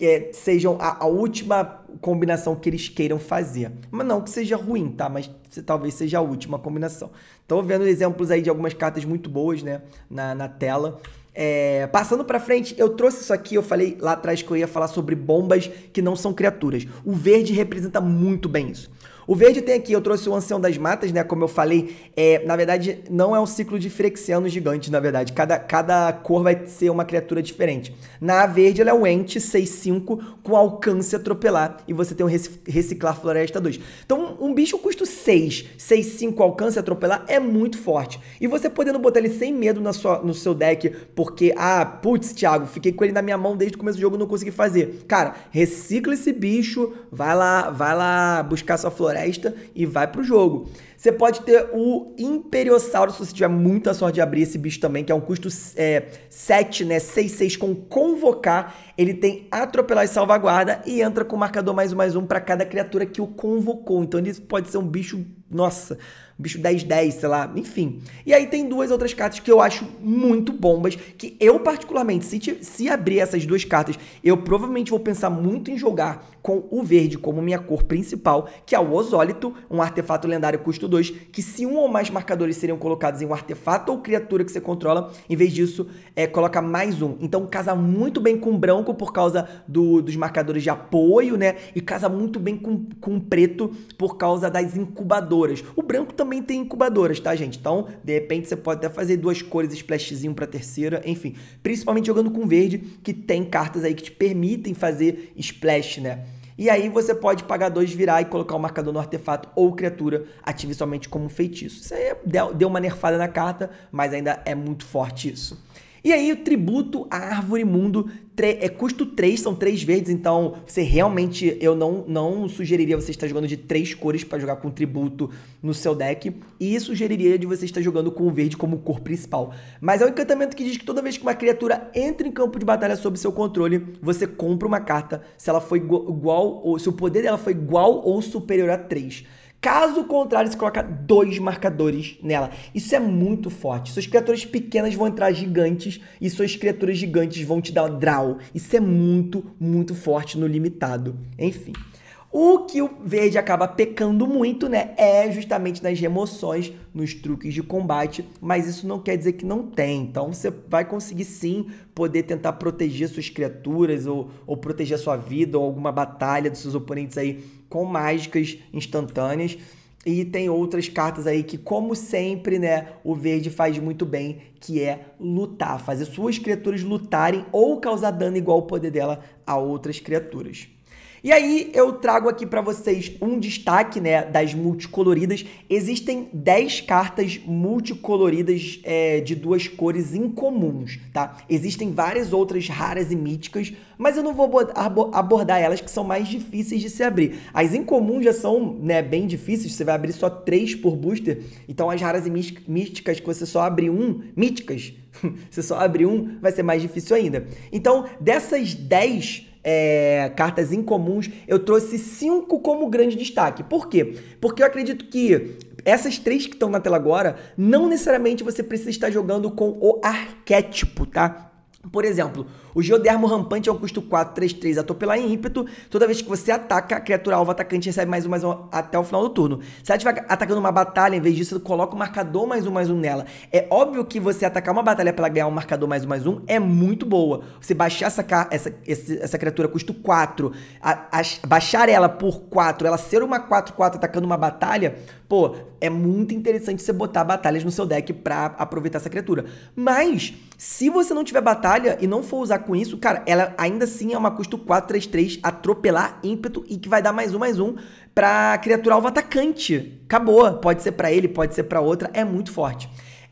é, sejam a, a última combinação que eles queiram fazer. Mas não que seja ruim, tá? Mas talvez seja a última combinação. Estou vendo exemplos aí de algumas cartas muito boas, né? Na, na tela. É, passando para frente, eu trouxe isso aqui, eu falei lá atrás que eu ia falar sobre bombas que não são criaturas. O verde representa muito bem isso. O verde tem aqui, eu trouxe o ancião das matas, né? Como eu falei, é, na verdade, não é um ciclo de frexianos gigante. na verdade. Cada, cada cor vai ser uma criatura diferente. Na verde, ela é o ente 6-5 com alcance atropelar e você tem o reciclar floresta 2. Então, um bicho custo 6, 6-5 alcance atropelar é muito forte. E você podendo botar ele sem medo na sua, no seu deck, porque, ah, putz, Thiago, fiquei com ele na minha mão desde o começo do jogo e não consegui fazer. Cara, recicla esse bicho, vai lá, vai lá buscar sua floresta festa e vai pro jogo. Você pode ter o Imperiosauro, se você tiver muita sorte de abrir esse bicho também, que é um custo é, 7, né? 6, 6 com convocar. Ele tem atropelar e salvaguarda e entra com marcador mais um mais um para cada criatura que o convocou. Então ele pode ser um bicho, nossa, bicho 10-10, sei lá, enfim. E aí tem duas outras cartas que eu acho muito bombas, que eu particularmente, se, te, se abrir essas duas cartas, eu provavelmente vou pensar muito em jogar com o verde como minha cor principal, que é o Osólito, um artefato lendário custo 2, que se um ou mais marcadores seriam colocados em um artefato ou criatura que você controla, em vez disso, é, coloca mais um. Então casa muito bem com branco por causa do, dos marcadores de apoio, né? E casa muito bem com, com preto por causa das incubadoras. O branco também também tem incubadoras, tá, gente? Então, de repente, você pode até fazer duas cores, splashzinho para terceira, enfim. Principalmente jogando com verde, que tem cartas aí que te permitem fazer splash, né? E aí você pode pagar dois, virar e colocar o marcador no artefato ou criatura, ative somente como feitiço. Isso aí é, deu uma nerfada na carta, mas ainda é muito forte isso. E aí o tributo à árvore mundo é custo 3, são 3 verdes, então você realmente eu não não sugeriria você estar jogando de três cores para jogar com tributo no seu deck, e sugeriria de você estar jogando com o verde como cor principal. Mas é um encantamento que diz que toda vez que uma criatura entra em campo de batalha sob seu controle, você compra uma carta se ela foi igual ou se o poder dela foi igual ou superior a 3. Caso contrário, você coloca dois marcadores nela. Isso é muito forte. Suas criaturas pequenas vão entrar gigantes e suas criaturas gigantes vão te dar draw. Isso é muito, muito forte no limitado. Enfim. O que o verde acaba pecando muito, né, é justamente nas remoções, nos truques de combate, mas isso não quer dizer que não tem. Então você vai conseguir sim poder tentar proteger suas criaturas ou, ou proteger sua vida ou alguma batalha dos seus oponentes aí com mágicas instantâneas. E tem outras cartas aí que, como sempre, né, o verde faz muito bem, que é lutar, fazer suas criaturas lutarem ou causar dano igual ao poder dela a outras criaturas. E aí eu trago aqui para vocês um destaque né, das multicoloridas. Existem 10 cartas multicoloridas é, de duas cores incomuns, tá? Existem várias outras raras e míticas, mas eu não vou abordar elas que são mais difíceis de se abrir. As incomuns já são né, bem difíceis, você vai abrir só três por booster, então as raras e místicas que você só abre um, míticas, <laughs> você só abre um, vai ser mais difícil ainda. Então, dessas 10 é, cartas incomuns, eu trouxe cinco como grande destaque. Por quê? Porque eu acredito que essas três que estão na tela agora, não necessariamente você precisa estar jogando com o arquétipo, tá? Por exemplo, o geodermo rampante é um custo 4, 3, 3, atropelar em ímpeto. Toda vez que você ataca, a criatura alvo atacante recebe mais um, mais um até o final do turno. Se ela estiver atacando uma batalha, em vez disso, coloca o marcador mais um, mais um nela. É óbvio que você atacar uma batalha para ganhar um marcador mais um, mais um é muito boa. Você baixar essa, essa, essa criatura custo 4, a, a, baixar ela por 4, ela ser uma 4, 4 atacando uma batalha, pô, é muito interessante você botar batalhas no seu deck para aproveitar essa criatura. Mas, se você não tiver batalha e não for usar com isso, cara, ela ainda assim é uma custo 4-3-3, atropelar, ímpeto e que vai dar mais um, mais um pra criatura alvo atacante. Acabou. Pode ser para ele, pode ser para outra. É muito forte.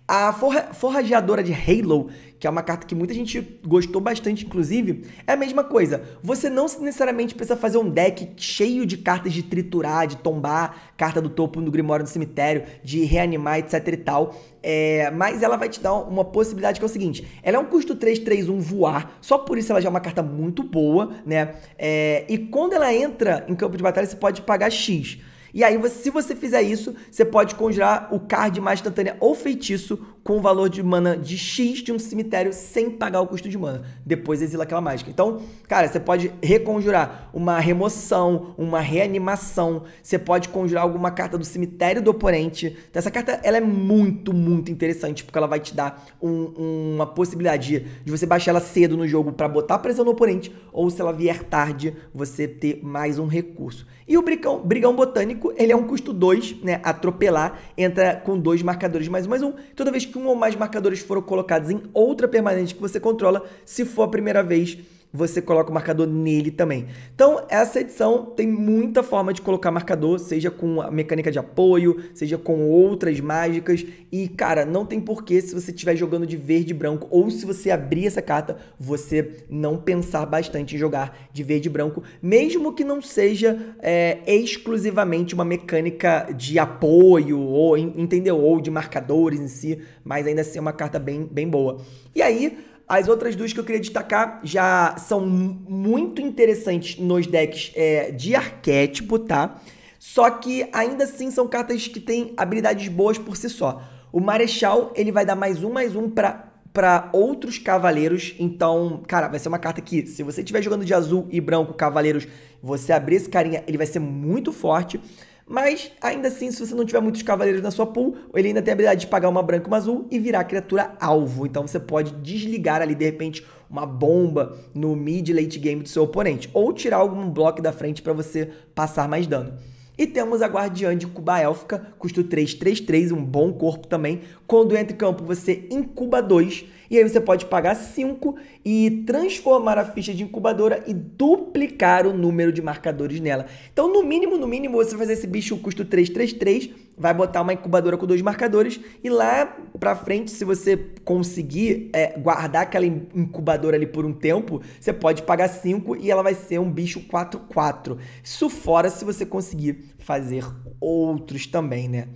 A forra, forrageadora de Halo que é uma carta que muita gente gostou bastante, inclusive, é a mesma coisa. Você não necessariamente precisa fazer um deck cheio de cartas de triturar, de tombar, carta do topo do Grimório do cemitério, de reanimar, etc e tal. É, mas ela vai te dar uma possibilidade que é o seguinte: ela é um custo 3, 3, 1 voar, só por isso ela já é uma carta muito boa, né? É, e quando ela entra em campo de batalha, você pode pagar X. E aí, se você fizer isso, você pode conjurar o card mais instantânea ou feitiço com o valor de mana de X de um cemitério sem pagar o custo de mana. Depois exila aquela mágica. Então, cara, você pode reconjurar uma remoção, uma reanimação, você pode conjurar alguma carta do cemitério do oponente. Então, essa carta ela é muito, muito interessante, porque ela vai te dar um, uma possibilidade de você baixar ela cedo no jogo para botar pressão no oponente, ou se ela vier tarde, você ter mais um recurso. E o brigão, brigão botânico, ele é um custo 2, né? Atropelar, entra com dois marcadores mais um mais um. Toda vez que um ou mais marcadores foram colocados em outra permanente que você controla, se for a primeira vez você coloca o marcador nele também. Então, essa edição tem muita forma de colocar marcador, seja com a mecânica de apoio, seja com outras mágicas. E, cara, não tem porquê se você estiver jogando de verde e branco ou se você abrir essa carta, você não pensar bastante em jogar de verde e branco, mesmo que não seja é, exclusivamente uma mecânica de apoio, ou entendeu? Ou de marcadores em si, mas ainda assim é uma carta bem, bem boa. E aí, as outras duas que eu queria destacar já são muito interessantes nos decks é, de arquétipo, tá? Só que ainda assim são cartas que têm habilidades boas por si só. O Marechal, ele vai dar mais um, mais um pra para outros cavaleiros. Então, cara, vai ser uma carta que, se você estiver jogando de azul e branco cavaleiros, você abrir esse carinha, ele vai ser muito forte. Mas, ainda assim, se você não tiver muitos cavaleiros na sua pool, ele ainda tem a habilidade de pagar uma branca e uma azul e virar criatura alvo. Então você pode desligar ali, de repente, uma bomba no mid late game do seu oponente. Ou tirar algum bloco da frente para você passar mais dano. E temos a Guardiã de Cuba Élfica, custo 3, 3, 3, um bom corpo também. Quando entra em campo, você incuba 2 e aí você pode pagar 5 e transformar a ficha de incubadora e duplicar o número de marcadores nela. Então, no mínimo, no mínimo, você fazer esse bicho custo 333, vai botar uma incubadora com dois marcadores e lá pra frente, se você conseguir é, guardar aquela incubadora ali por um tempo, você pode pagar 5 e ela vai ser um bicho 44. Isso fora se você conseguir fazer outros também, né?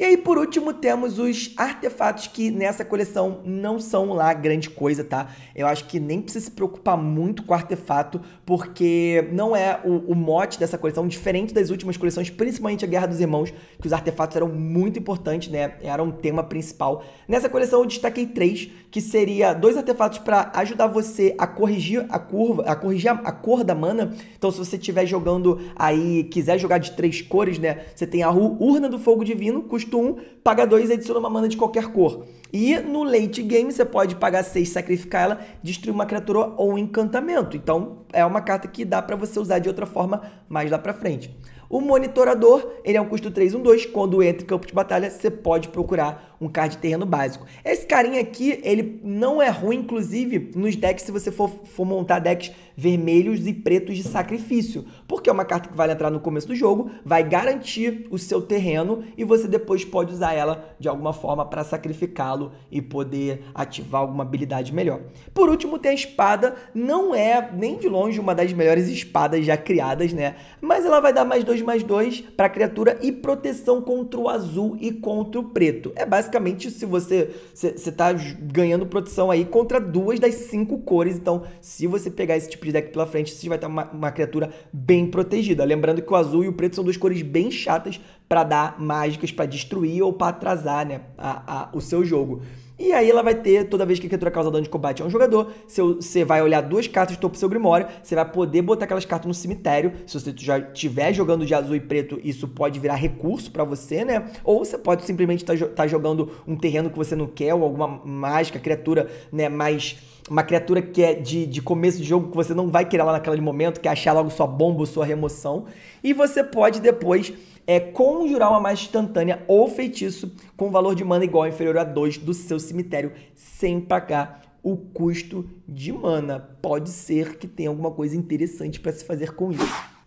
E aí, por último, temos os artefatos que nessa coleção não são lá grande coisa, tá? Eu acho que nem precisa se preocupar muito com artefato, porque não é o, o mote dessa coleção, diferente das últimas coleções, principalmente a Guerra dos Irmãos, que os artefatos eram muito importantes, né? Era um tema principal. Nessa coleção eu destaquei três, que seria dois artefatos para ajudar você a corrigir a curva, a corrigir a cor da mana. Então, se você estiver jogando aí, quiser jogar de três cores, né? Você tem a Urna do Fogo Divino, custa custa paga dois e adiciona uma mana de qualquer cor. E no late game você pode pagar seis, sacrificar ela, destruir uma criatura ou um encantamento. Então é uma carta que dá para você usar de outra forma mais lá para frente. O monitorador, ele é um custo 3, 1, 2. Quando entra em campo de batalha, você pode procurar um card de terreno básico. Esse carinha aqui, ele não é ruim, inclusive, nos decks se você for, for montar decks vermelhos e pretos de sacrifício, porque é uma carta que vai entrar no começo do jogo, vai garantir o seu terreno e você depois pode usar ela de alguma forma para sacrificá-lo e poder ativar alguma habilidade melhor. Por último, tem a espada, não é nem de longe uma das melhores espadas já criadas, né? Mas ela vai dar mais dois mais dois para a criatura e proteção contra o azul e contra o preto. É basicamente basicamente, se você está ganhando proteção aí contra duas das cinco cores. Então, se você pegar esse tipo de deck pela frente, você vai ter tá uma, uma criatura bem protegida. Lembrando que o azul e o preto são duas cores bem chatas para dar mágicas, para destruir ou para atrasar né, a, a, o seu jogo. E aí ela vai ter, toda vez que a criatura causa dano de combate a um jogador, você vai olhar duas cartas do topo do seu grimório, você vai poder botar aquelas cartas no cemitério. Se você já estiver jogando de azul e preto, isso pode virar recurso para você, né? Ou você pode simplesmente estar tá, tá jogando um terreno que você não quer, ou alguma mágica, criatura, né, mais uma criatura que é de, de começo de jogo que você não vai querer lá naquele momento, que achar logo sua bomba ou sua remoção. E você pode depois é conjurar uma magia instantânea ou feitiço com valor de mana igual ou inferior a 2 do seu cemitério sem pagar o custo de mana. Pode ser que tenha alguma coisa interessante para se fazer com isso.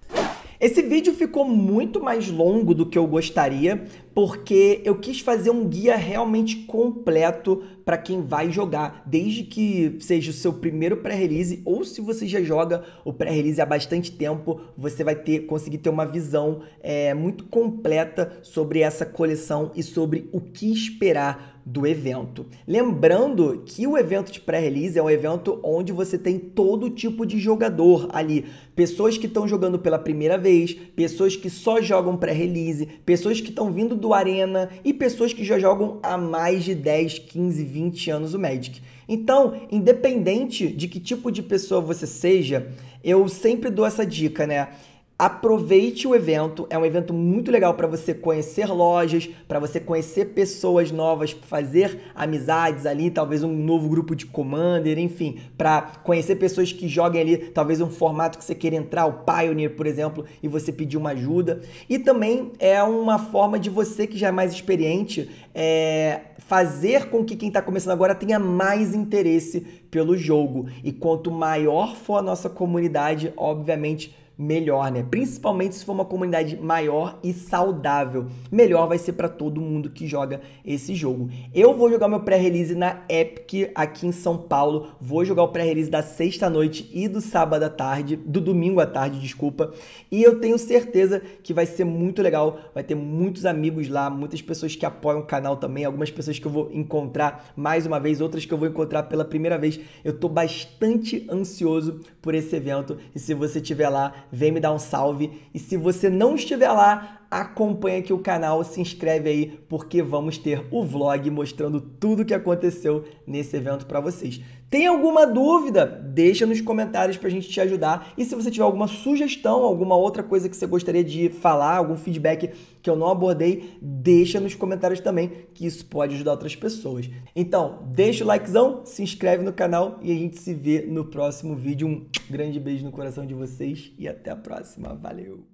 Esse vídeo ficou muito mais longo do que eu gostaria, porque eu quis fazer um guia realmente completo para quem vai jogar, desde que seja o seu primeiro pré-release ou se você já joga o pré-release há bastante tempo, você vai ter conseguir ter uma visão é, muito completa sobre essa coleção e sobre o que esperar do evento. Lembrando que o evento de pré-release é um evento onde você tem todo tipo de jogador ali. Pessoas que estão jogando pela primeira vez, pessoas que só jogam pré-release, pessoas que estão vindo do Arena e pessoas que já jogam há mais de 10, 15, 20 anos o Magic. Então, independente de que tipo de pessoa você seja, eu sempre dou essa dica, né? aproveite o evento. É um evento muito legal para você conhecer lojas, para você conhecer pessoas novas, fazer amizades ali, talvez um novo grupo de commander, enfim, para conhecer pessoas que joguem ali, talvez um formato que você queira entrar, o Pioneer, por exemplo, e você pedir uma ajuda. E também é uma forma de você que já é mais experiente é, fazer com que quem está começando agora tenha mais interesse pelo jogo. E quanto maior for a nossa comunidade, obviamente melhor, né? Principalmente se for uma comunidade maior e saudável. Melhor vai ser para todo mundo que joga esse jogo. Eu vou jogar meu pré-release na Epic aqui em São Paulo. Vou jogar o pré-release da sexta noite e do sábado à tarde, do domingo à tarde, desculpa. E eu tenho certeza que vai ser muito legal, vai ter muitos amigos lá, muitas pessoas que apoiam o canal também, algumas pessoas que eu vou encontrar mais uma vez, outras que eu vou encontrar pela primeira vez. Eu tô bastante ansioso por esse evento e se você tiver lá, vem me dar um salve. E se você não estiver lá, acompanha aqui o canal, se inscreve aí, porque vamos ter o vlog mostrando tudo o que aconteceu nesse evento para vocês. Tem alguma dúvida? Deixa nos comentários para a gente te ajudar. E se você tiver alguma sugestão, alguma outra coisa que você gostaria de falar, algum feedback que eu não abordei, deixa nos comentários também, que isso pode ajudar outras pessoas. Então, deixa o likezão, se inscreve no canal e a gente se vê no próximo vídeo. Um grande beijo no coração de vocês e até a próxima. Valeu!